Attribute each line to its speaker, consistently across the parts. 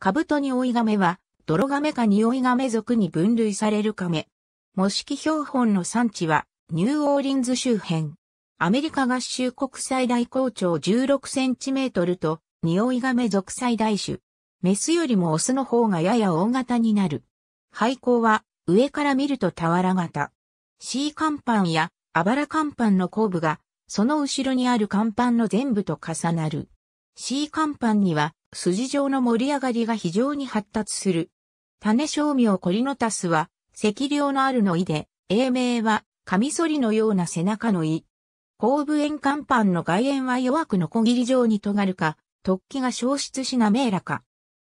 Speaker 1: カブトニオイガメは、泥ガメかニオイガメ属に分類されるカメ。模式標本の産地は、ニューオーリンズ周辺。アメリカ合衆国最大高長16センチメートルと、ニオイガメ属最大種。メスよりもオスの方がやや大型になる。廃校は、上から見ると俵型。C 甲板や、あばら甲板の後部が、その後ろにある甲板の全部と重なる。C 甲板には、筋状の盛り上がりが非常に発達する。種商名コリノタスは、赤量のあるの胃で、英名は、カミソリのような背中の胃。後部円甲板の外縁は弱くのこぎり状に尖るか、突起が消失し滑らか。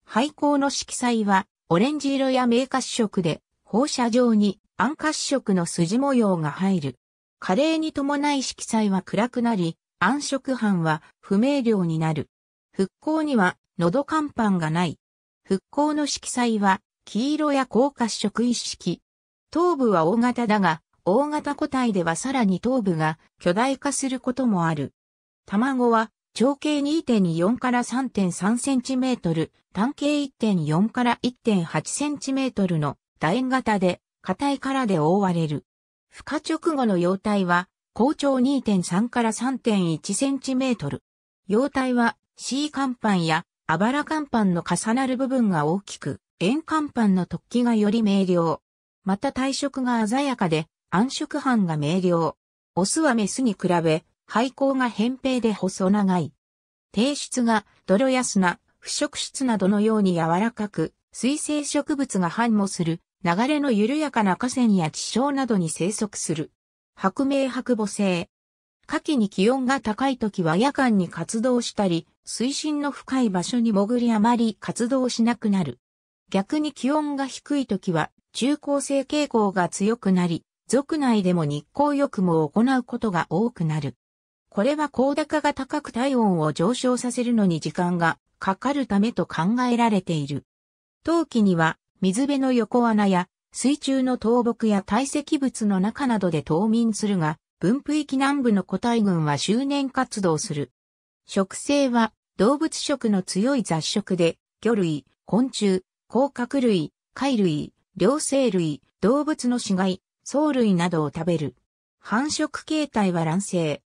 Speaker 1: 廃校の色彩は、オレンジ色や明褐色で、放射状に暗褐色の筋模様が入る。加齢に伴い色彩は暗くなり、暗色斑は不明瞭になる。復興には、喉乾板がない。復興の色彩は、黄色や高褐色一色。頭部は大型だが、大型個体ではさらに頭部が巨大化することもある。卵は長径2.4から3.3センチメートル、単径1.4から1.8センチメートルの楕円型で、硬い殻で覆われる。孵化直後の幼体は、高長2.3から3.1センチメートル。幼体は C 甲板やあばら甲板の重なる部分が大きく、円甲板の突起がより明瞭。また体色が鮮やかで、暗色斑が明瞭。オスはメスに比べ、廃校が扁平で細長い。低質が泥や砂、腐食質などのように柔らかく、水生植物が繁茂する、流れの緩やかな河川や地層などに生息する。白明白母性。夏季に気温が高い時は夜間に活動したり、水深の深い場所に潜りあまり活動しなくなる。逆に気温が低い時は中高生傾向が強くなり、族内でも日光浴も行うことが多くなる。これは高高が高く体温を上昇させるのに時間がかかるためと考えられている。冬季には水辺の横穴や水中の倒木や堆積物の中などで冬眠するが、分布域南部の個体群は周年活動する。食性は動物食の強い雑食で、魚類、昆虫、甲殻類、貝類、両生類、動物の死骸、藻類などを食べる。繁殖形態は卵生。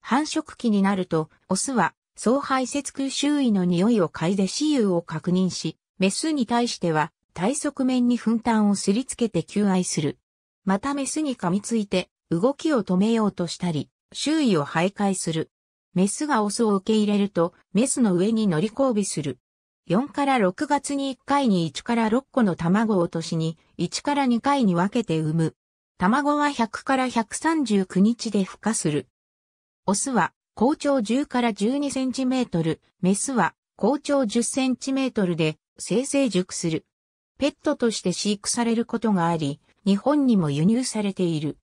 Speaker 1: 繁殖期になると、オスは、総排泄区周囲の匂いを嗅いで雌雄を確認し、メスに対しては、体側面に粉炭をすりつけて求愛する。またメスに噛みついて、動きを止めようとしたり、周囲を徘徊する。メスがオスを受け入れると、メスの上に乗り交尾する。4から6月に1回に1から6個の卵を年に、1から2回に分けて産む。卵は100から139日で孵化する。オスは、高長10から12センチメートル、メスは、高長10センチメートルで、生成熟する。ペットとして飼育されることがあり、日本にも輸入されている。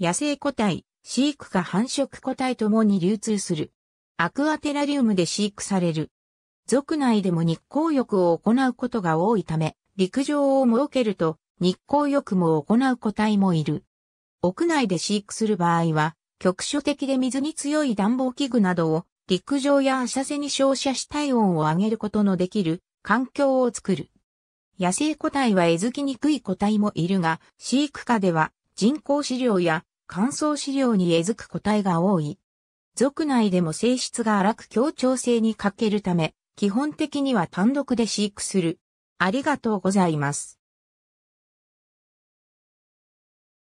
Speaker 1: 野生個体、飼育か繁殖個体ともに流通する。アクアテラリウムで飼育される。族内でも日光浴を行うことが多いため、陸上を設けると日光浴も行う個体もいる。屋内で飼育する場合は、局所的で水に強い暖房器具などを陸上や浅瀬に照射し体温を上げることのできる環境を作る。野生個体は餌付きにくい個体もいるが、飼育下では人工飼料や乾燥資料に根付く個体が多い。族内でも性質が荒く協調性に欠けるため、基本的には単独で飼育する。ありがとうございます。